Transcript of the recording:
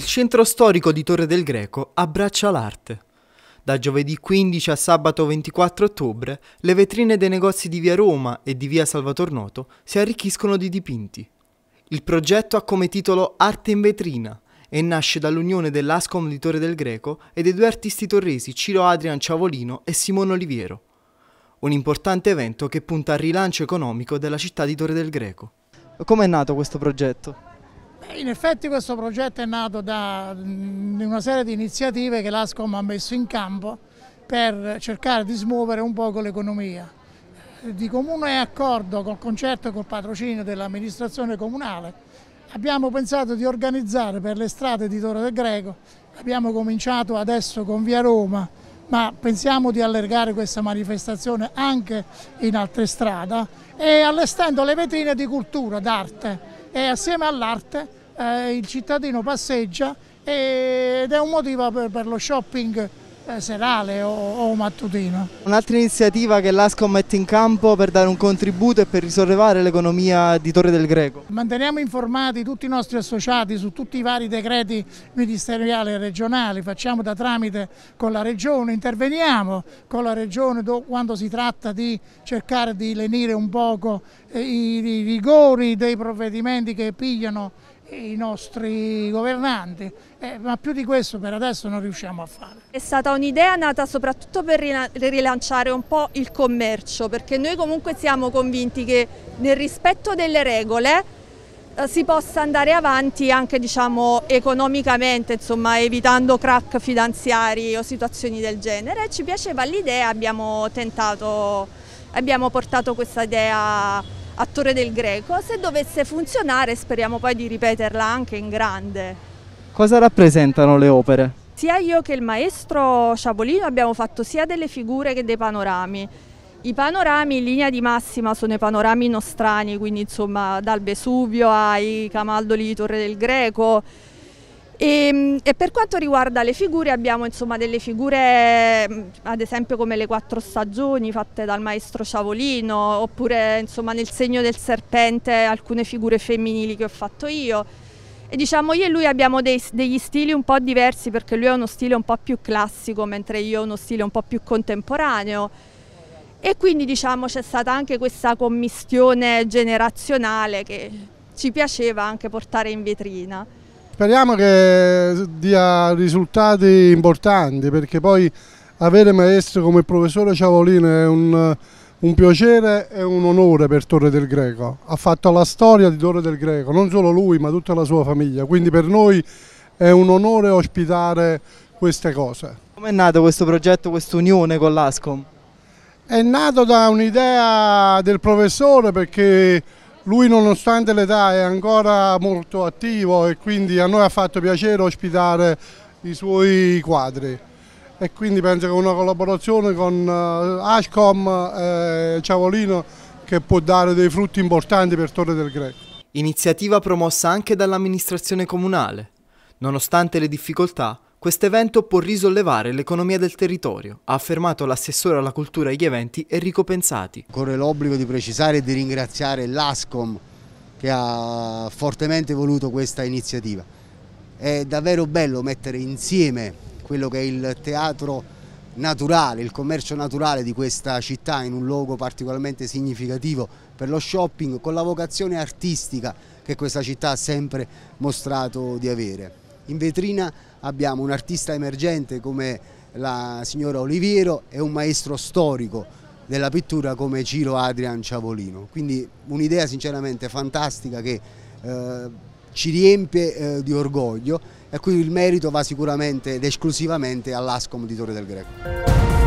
il centro storico di Torre del Greco abbraccia l'arte. Da giovedì 15 a sabato 24 ottobre le vetrine dei negozi di via Roma e di via Salvator Noto si arricchiscono di dipinti. Il progetto ha come titolo Arte in vetrina e nasce dall'unione dell'Ascom di Torre del Greco e dei due artisti torresi Ciro Adrian Ciavolino e Simone Oliviero. Un importante evento che punta al rilancio economico della città di Torre del Greco. Come è nato questo progetto? In effetti questo progetto è nato da mm, una serie di iniziative che l'ASCOM ha messo in campo per cercare di smuovere un po' l'economia. Eh, di comune accordo col concerto e col patrocinio dell'amministrazione comunale abbiamo pensato di organizzare per le strade di Torre del Greco, abbiamo cominciato adesso con Via Roma, ma pensiamo di allargare questa manifestazione anche in altre strade e allestendo le vetrine di cultura, d'arte e assieme all'arte eh, il cittadino passeggia ed è un motivo per, per lo shopping eh, serale o, o mattutino. Un'altra iniziativa che l'ASCO mette in campo per dare un contributo e per risollevare l'economia di Torre del Greco. Manteniamo informati tutti i nostri associati su tutti i vari decreti ministeriali e regionali, facciamo da tramite con la Regione, interveniamo con la Regione quando si tratta di cercare di lenire un poco eh, i rigori dei provvedimenti che pigliano i nostri governanti, eh, ma più di questo per adesso non riusciamo a fare. È stata un'idea nata soprattutto per rilanciare un po' il commercio, perché noi comunque siamo convinti che nel rispetto delle regole eh, si possa andare avanti anche diciamo, economicamente, insomma, evitando crack finanziari o situazioni del genere. Ci piaceva l'idea, abbiamo tentato, abbiamo portato questa idea a Torre del Greco, se dovesse funzionare speriamo poi di ripeterla anche in grande. Cosa rappresentano le opere? Sia io che il maestro Ciapolino abbiamo fatto sia delle figure che dei panorami. I panorami in linea di massima sono i panorami nostrani, quindi insomma dal Vesuvio ai Camaldoli di Torre del Greco, e, ehm, e per quanto riguarda le figure abbiamo insomma, delle figure mm, ad esempio come le quattro stagioni fatte dal maestro Ciavolino oppure insomma, nel segno del serpente alcune figure femminili che ho fatto io. E diciamo io e lui abbiamo dei, degli stili un po' diversi perché lui ha uno stile un po' più classico mentre io ho uno stile un po' più contemporaneo e quindi diciamo c'è stata anche questa commistione generazionale che ci piaceva anche portare in vetrina speriamo che dia risultati importanti perché poi avere maestro come il professore Ciavolino è un, un piacere e un onore per Torre del Greco. Ha fatto la storia di Torre del Greco, non solo lui ma tutta la sua famiglia, quindi per noi è un onore ospitare queste cose. Come è nato questo progetto, questa unione con l'ASCOM? È nato da un'idea del professore perché lui nonostante l'età è ancora molto attivo e quindi a noi ha fatto piacere ospitare i suoi quadri e quindi penso che una collaborazione con eh, Ascom e Ciavolino che può dare dei frutti importanti per Torre del Greco. Iniziativa promossa anche dall'amministrazione comunale. Nonostante le difficoltà, questo evento può risollevare l'economia del territorio, ha affermato l'assessore alla cultura e agli eventi Enrico Pensati. Corre l'obbligo di precisare e di ringraziare l'ASCOM che ha fortemente voluto questa iniziativa. È davvero bello mettere insieme quello che è il teatro naturale, il commercio naturale di questa città in un luogo particolarmente significativo per lo shopping con la vocazione artistica che questa città ha sempre mostrato di avere. In vetrina abbiamo un artista emergente come la signora Oliviero e un maestro storico della pittura come Ciro Adrian Ciavolino. Quindi un'idea sinceramente fantastica che eh, ci riempie eh, di orgoglio e cui il merito va sicuramente ed esclusivamente all'Ascom di Torre del Greco.